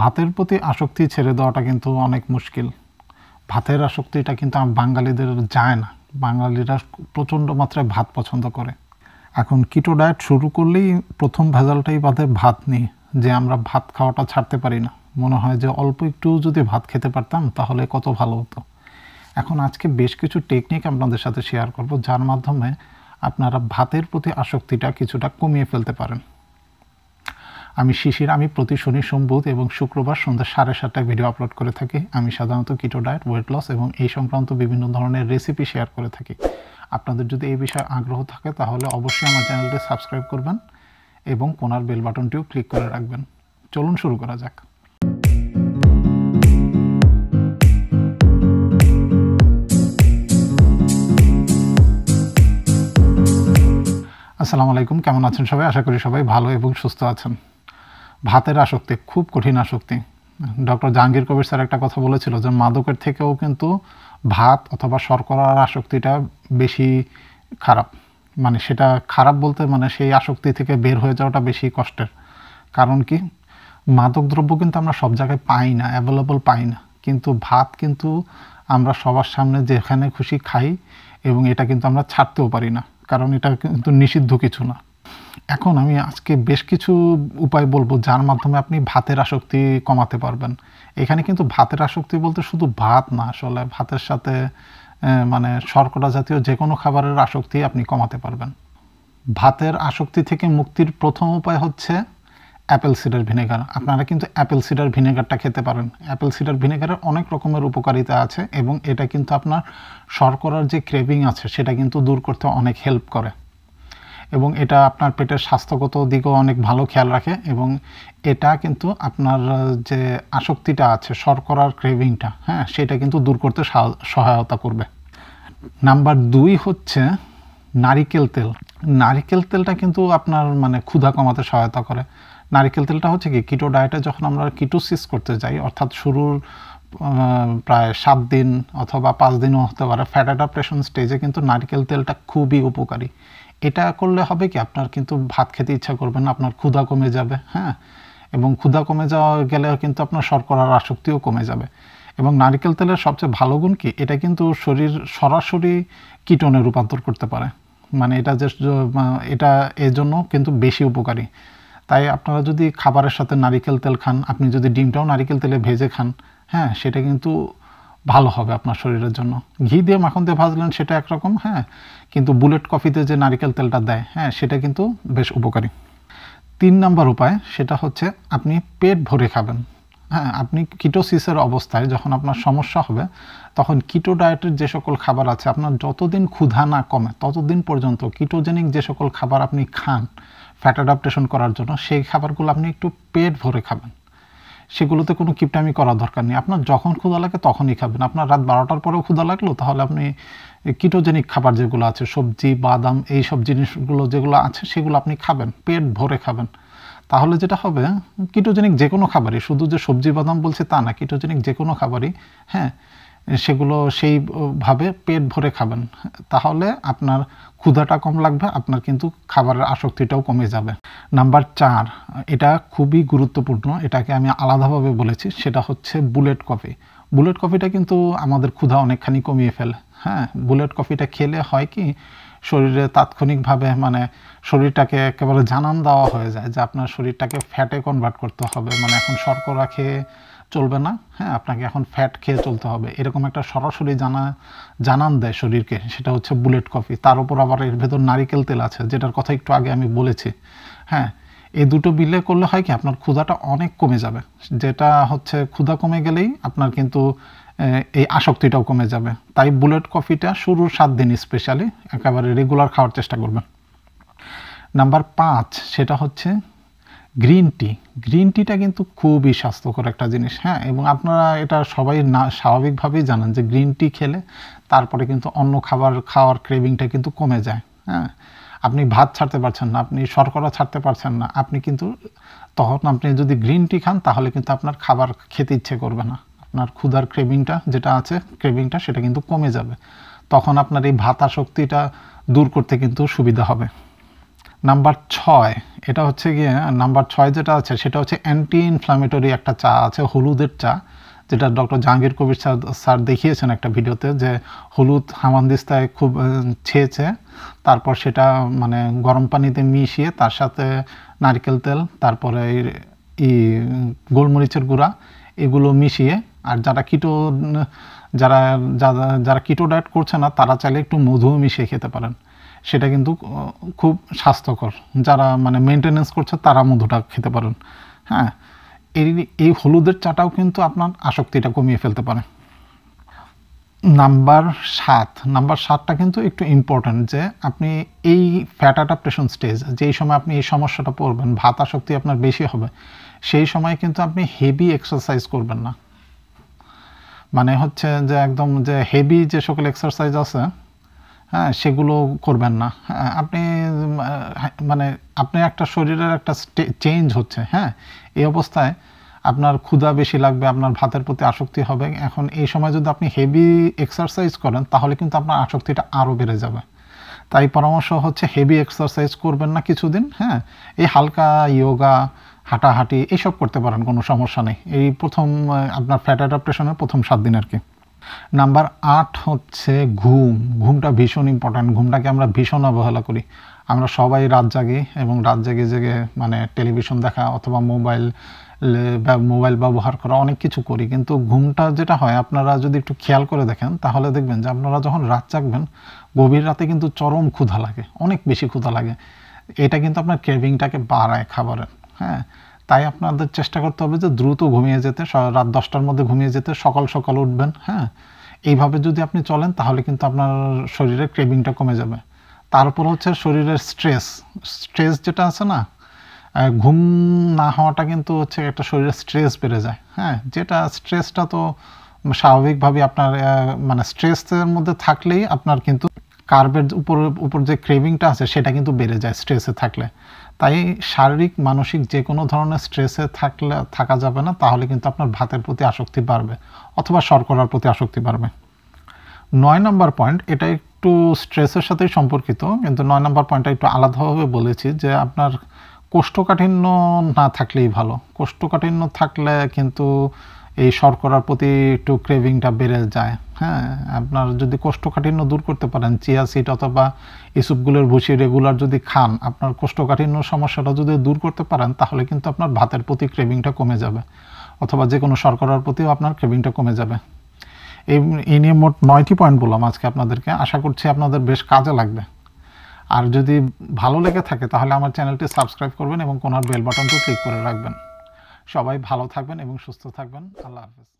ভাতের প্রতি আসক্তি ছেড়ে দেওয়াটা কিন্তু অনেক মুশকিল ভাতের আসক্তিটা কিন্তু বাঙালিদের যায় না বাঙালিরা প্রচণ্ড মাত্রায় ভাত পছন্দ করে এখন কিটো ডায়েট শুরু করলেই প্রথম ভেজালটাই বাদে ভাত নিয়ে যে আমরা ভাত খাওয়াটা ছাড়তে পারি না মনে হয় যে অল্প একটু যদি ভাত খেতে পারতাম তাহলে কত ভালো হতো এখন আজকে বেশ কিছু টেকনিক আপনাদের সাথে শেয়ার করব যার মাধ্যমে আপনারা ভাতের প্রতি আসক্তিটা কিছুটা কমিয়ে ফেলতে পারেন আমি শিশির আমি প্রতি শনি সম্বুধ এবং শুক্রবার সন্ধ্যা সাড়ে সাতটায় ভিডিও আপলোড করে থাকি আমি সাধারণত কিটো ডায়েট ওয়েট লস এবং এই সংক্রান্ত বিভিন্ন ধরনের রেসিপি শেয়ার করে থাকি আপনাদের যদি এই বিষয়ে আগ্রহ থাকে তাহলে অবশ্যই আমার চ্যানেলটি সাবস্ক্রাইব করবেন এবং কোনার বেল বাটনটিও ক্লিক করে রাখবেন চলুন শুরু করা যাক আসসালামু আলাইকুম কেমন আছেন সবাই আশা করি সবাই ভালো এবং সুস্থ আছেন ভাতের আসক্তি খুব কঠিন আসক্তি ডক্টর জাহাঙ্গীর কবির স্যার একটা কথা বলেছিল যে মাদকের থেকেও কিন্তু ভাত অথবা শর্করার আসক্তিটা বেশি খারাপ মানে সেটা খারাপ বলতে মানে সেই আসক্তি থেকে বের হয়ে যাওয়াটা বেশি কষ্টের কারণ কি মাদক দ্রব্য কিন্তু আমরা সব জায়গায় পাই না অ্যাভেলেবল পাই না কিন্তু ভাত কিন্তু আমরা সবার সামনে যেখানে খুশি খাই এবং এটা কিন্তু আমরা ছাড়তেও পারি না কারণ এটা কিন্তু নিষিদ্ধ কিছু না এখন আমি আজকে বেশ কিছু উপায় বলবো যার মাধ্যমে আপনি ভাতের আসক্তি কমাতে পারবেন এখানে কিন্তু ভাতের আসক্তি বলতে শুধু ভাত না আসলে ভাতের সাথে মানে শর্করা জাতীয় যে কোনো খাবারের আসক্তি আপনি কমাতে পারবেন ভাতের আসক্তি থেকে মুক্তির প্রথম উপায় হচ্ছে অ্যাপেল সিডার ভিনেগার আপনারা কিন্তু অ্যাপেল সিডার ভিনেগারটা খেতে পারেন অ্যাপেল সিডার ভিনেগারের অনেক রকমের উপকারিতা আছে এবং এটা কিন্তু আপনার শর্করার যে ক্রেভিং আছে সেটা কিন্তু দূর করতে অনেক হেল্প করে এবং এটা আপনার পেটের স্বাস্থ্যগত দিকেও অনেক ভালো খেয়াল রাখে এবং এটা কিন্তু আপনার যে আসক্তিটা আছে শর্করার ক্রেভিংটা হ্যাঁ সেটা কিন্তু দূর করতে সহায়তা করবে নাম্বার দুই হচ্ছে নারিকেল তেল নারিকেল তেলটা কিন্তু আপনার মানে ক্ষুধা কমাতে সহায়তা করে নারিকেল তেলটা হচ্ছে কি কিটো ডায়েটে যখন আমরা কিটোসিস করতে যাই অর্থাৎ শুরুর প্রায় সাত দিন অথবা পাঁচ দিনও হতে পারে ফ্যাট অ্যাডাপ্টেশন স্টেজে কিন্তু নারিকেল তেলটা খুবই উপকারী এটা করলে হবে কি আপনার কিন্তু ভাত খেতে ইচ্ছা করবে না আপনার ক্ষুধা কমে যাবে হ্যাঁ এবং ক্ষুধা কমে যাওয়া গেলে কিন্তু আপনার শর্করার আসক্তিও কমে যাবে এবং নারিকেল তেলের সবচেয়ে ভালো গুণ কি এটা কিন্তু শরীর সরাসরি কীটনে রূপান্তর করতে পারে মানে এটা যে এটা এর জন্য কিন্তু বেশি উপকারী তাই আপনারা যদি খাবারের সাথে নারিকেল তেল খান আপনি যদি ডিমটাও নারিকেল তেলে ভেজে খান হ্যাঁ সেটা কিন্তু ভালো হবে আপনার শরীরের জন্য ঘি দিয়ে মাখন দিয়ে ভাজলেন সেটা একরকম হ্যাঁ কিন্তু বুলেট কফিতে যে নারিকেল তেলটা দেয় হ্যাঁ সেটা কিন্তু বেশ উপকারী তিন নাম্বার উপায় সেটা হচ্ছে আপনি পেট ভরে খাবেন হ্যাঁ আপনি কিটোসিসের অবস্থায় যখন আপনার সমস্যা হবে তখন কিটো ডায়েটের যে সকল খাবার আছে আপনার যতদিন ক্ষুধা না কমে ততদিন পর্যন্ত কিটোজেনিক যে সকল খাবার আপনি খান ফ্যাট অ্যাডাপ্টেশন করার জন্য সেই খাবারগুলো আপনি একটু পেট ভরে খাবেন সেগুলোতে কোনো কিপটামি করার দরকার নেই আপনার যখন ক্ষুধা লাগে তখনই খাবেন আপনার রাত বারোটার পরেও ক্ষুধা লাগলো তাহলে আপনি কিটোজেনিক খাবার যেগুলো আছে সবজি বাদাম এই সব জিনিসগুলো যেগুলো আছে সেগুলো আপনি খাবেন পেট ভরে খাবেন তাহলে যেটা হবে কিটোজেনিক যে কোনো খাবারই শুধু যে সবজি বাদাম বলছে তা না কিটোজেনিক যে কোনো খাবারই হ্যাঁ সেগুলো সেইভাবে পেট ভরে খাবেন তাহলে আপনার ক্ষুধাটা কম লাগবে আপনার কিন্তু খাবারের আসক্তিটাও কমে যাবে নাম্বার চার এটা খুবই গুরুত্বপূর্ণ এটাকে আমি আলাদাভাবে বলেছি সেটা হচ্ছে বুলেট কফি বুলেট কফিটা কিন্তু আমাদের ক্ষুধা অনেকখানি কমিয়ে ফেলে হ্যাঁ বুলেট কফিটা খেলে হয় কি শরীরে তাৎক্ষণিকভাবে মানে শরীরটাকে একেবারে জানান দেওয়া হয়ে যায় যে আপনার শরীরটাকে ফ্যাটে কনভার্ট করতে হবে মানে এখন শর্করা খেয়ে চলবে না হ্যাঁ আপনাকে এখন ফ্যাট খেয়ে চলতে হবে এরকম একটা সরাসরি জানা জানান দেয় শরীরকে সেটা হচ্ছে বুলেট কফি তার উপর আবার এর ভেতর নারিকেল তেল আছে যেটার কথা একটু আগে আমি বলেছি হ্যাঁ এই দুটো বিলে করলে হয় কি আপনার ক্ষুধাটা অনেক কমে যাবে যেটা হচ্ছে ক্ষুধা কমে গেলেই আপনার কিন্তু এই আসক্তিটাও কমে যাবে তাই বুলেট কফিটা শুরুর সাত দিন স্পেশালি একেবারে রেগুলার খাওয়ার চেষ্টা করবেন নাম্বার পাঁচ সেটা হচ্ছে গ্রিন টি গ্রিন টিটা কিন্তু খুবই স্বাস্থ্যকর একটা জিনিস হ্যাঁ এবং আপনারা এটা সবাই না স্বাভাবিকভাবেই জানেন যে গ্রিন টি খেলে তারপরে কিন্তু অন্য খাবার খাওয়ার ক্রেভিংটা কিন্তু কমে যায় হ্যাঁ আপনি ভাত ছাড়তে পারছেন না আপনি শর্করা ছাড়তে পারছেন না আপনি কিন্তু তখন আপনি যদি গ্রিন টি খান তাহলে কিন্তু আপনার খাবার খেতে ইচ্ছে করবে না আপনার ক্ষুধার ক্রেভিংটা যেটা আছে ক্রেভিংটা সেটা কিন্তু কমে যাবে তখন আপনার এই ভাতা শক্তিটা দূর করতে কিন্তু সুবিধা হবে নাম্বার ছয় এটা হচ্ছে গিয়ে নাম্বার ছয় যেটা আছে সেটা হচ্ছে অ্যান্টি ইনফ্লামেটরি একটা চা আছে হলুদের চা যেটা doctor Jahangir Kabir sir sir দেখিয়েছেন একটা ভিডিওতে যে হলুদ হামানদিস্তায় খুব ছেয়েছে তারপর সেটা মানে গরম পানিতে মিশিয়ে তার সাথে নারকেল তেল তারপরে এই গোলমরিচের গুঁড়া এগুলো মিশিয়ে আর যারা কিটো যারা যারা কিটো ডায়েট করছে না তারা চাইলে একটু মধুও মিশিয়ে খেতে পারেন সেটা কিন্তু খুব স্বাস্থ্যকর যারা মানে মেনটেনেন্স করছে তারা মধুটা খেতে পারেন হ্যাঁ এই এই হলুদের চাটাও কিন্তু আপনার আসক্তিটা কমিয়ে ফেলতে পারে নাম্বার সাত নাম্বার সাতটা কিন্তু একটু ইম্পর্ট্যান্ট যে আপনি এই ফ্যাট অ্যাডাপ্টেশন স্টেজ যেই সময় আপনি এই সমস্যাটা পড়বেন ভাত আসক্তি আপনার বেশি হবে সেই সময় কিন্তু আপনি হেভি এক্সারসাইজ করবেন না মানে হচ্ছে যে একদম যে হেভি যে সকল এক্সারসাইজ আছে হ্যাঁ সেগুলো করবেন না হ্যাঁ, আপনি মানে আপনার একটা শরীরের একটা চেঞ্জ হচ্ছে হ্যাঁ এই অবস্থায় আপনার ক্ষুধা বেশি লাগবে আপনার ভাতের প্রতি আসক্তি হবে এখন এই সময় যদি আপনি হেভি এক্সারসাইজ করেন তাহলে কিন্তু আপনার আসক্তিটা আরও বেড়ে যাবে তাই পরামর্শ হচ্ছে হেভি এক্সারসাইজ করবেন না কিছুদিন হ্যাঁ এই হালকা ইয়োগা হাঁটাহাঁটি এইসব করতে পারেন কোনো সমস্যা নেই এই প্রথম আপনার ফ্যাট অ্যাডাপ্টেশনের প্রথম সাত দিন আর কি নাম্বার আট হচ্ছে ঘুম ঘুমটা ভীষণ ইম্পর্ট্যান্ট ঘুমটাকে আমরা ভীষণ অবহেলা করি আমরা সবাই রাত জাগি এবং রাত জেগে জেগে মানে টেলিভিশন দেখা অথবা মোবাইল মোবাইল ব্যবহার করা অনেক কিছু করি কিন্তু ঘুমটা যেটা হয় আপনারা যদি একটু খেয়াল করে দেখেন তাহলে দেখবেন যে আপনারা যখন রাত জাগবেন গভীর রাতে কিন্তু চরম ক্ষুধা লাগে অনেক বেশি ক্ষুধা লাগে এটা কিন্তু আপনার ক্রেভিংটাকে বাড়ায় খাবারের হ্যাঁ তাই আপনাদের চেষ্টা করতে হবে যে দ্রুত ঘুমিয়ে যেতে রাত দশটার মধ্যে ঘুমিয়ে যেতে সকাল সকাল উঠবেন হ্যাঁ এইভাবে যদি আপনি চলেন তাহলে কিন্তু আপনার শরীরের ক্রেভিংটা কমে যাবে তারপর হচ্ছে শরীরের স্ট্রেস স্ট্রেস যেটা আছে না ঘুম না হওয়াটা কিন্তু হচ্ছে একটা শরীরের স্ট্রেস বেড়ে যায় হ্যাঁ যেটা স্ট্রেসটা তো স্বাভাবিকভাবে আপনার মানে স্ট্রেসের মধ্যে থাকলেই আপনার কিন্তু কার্বের উপর উপর যে ক্রেভিংটা আছে সেটা কিন্তু বেড়ে যায় স্ট্রেসে থাকলে তাই শারীরিক মানসিক যে কোনো ধরনের স্ট্রেসে থাকলে থাকা যাবে না তাহলে কিন্তু আপনার ভাতের প্রতি আসক্তি বাড়বে অথবা শর্করার প্রতি আসক্তি বাড়বে নয় নম্বর পয়েন্ট এটা একটু স্ট্রেসের সাথেই সম্পর্কিত কিন্তু নয় নম্বর পয়েন্টটা একটু আলাদাভাবে বলেছি যে আপনার কোষ্ঠকাঠিন্য না থাকলেই ভালো কোষ্ঠকাঠিন্য থাকলে কিন্তু এই শর্করার প্রতি একটু ক্রেভিংটা বেড়ে যায় হ্যাঁ আপনার যদি কোষ্ঠকাঠিন্য দূর করতে পারেন চিয়া সিট অথবা ইসুপগুলোর ভুসি রেগুলার যদি খান আপনার কোষ্ঠকাঠিন্য সমস্যাটা যদি দূর করতে পারেন তাহলে কিন্তু আপনার ভাতের প্রতি ক্রেভিংটা কমে যাবে অথবা যে কোনো শর্করার প্রতিও আপনার ক্রেভিংটা কমে যাবে এই এই নিয়ে মোট নয়টি পয়েন্ট বললাম আজকে আপনাদেরকে আশা করছি আপনাদের বেশ কাজে লাগবে আর যদি ভালো লেগে থাকে তাহলে আমার চ্যানেলটি সাবস্ক্রাইব করবেন এবং কোনার বেল বাটনটি ক্লিক করে রাখবেন সবাই ভালো থাকবেন এবং সুস্থ থাকবেন আল্লাহ হাফেজ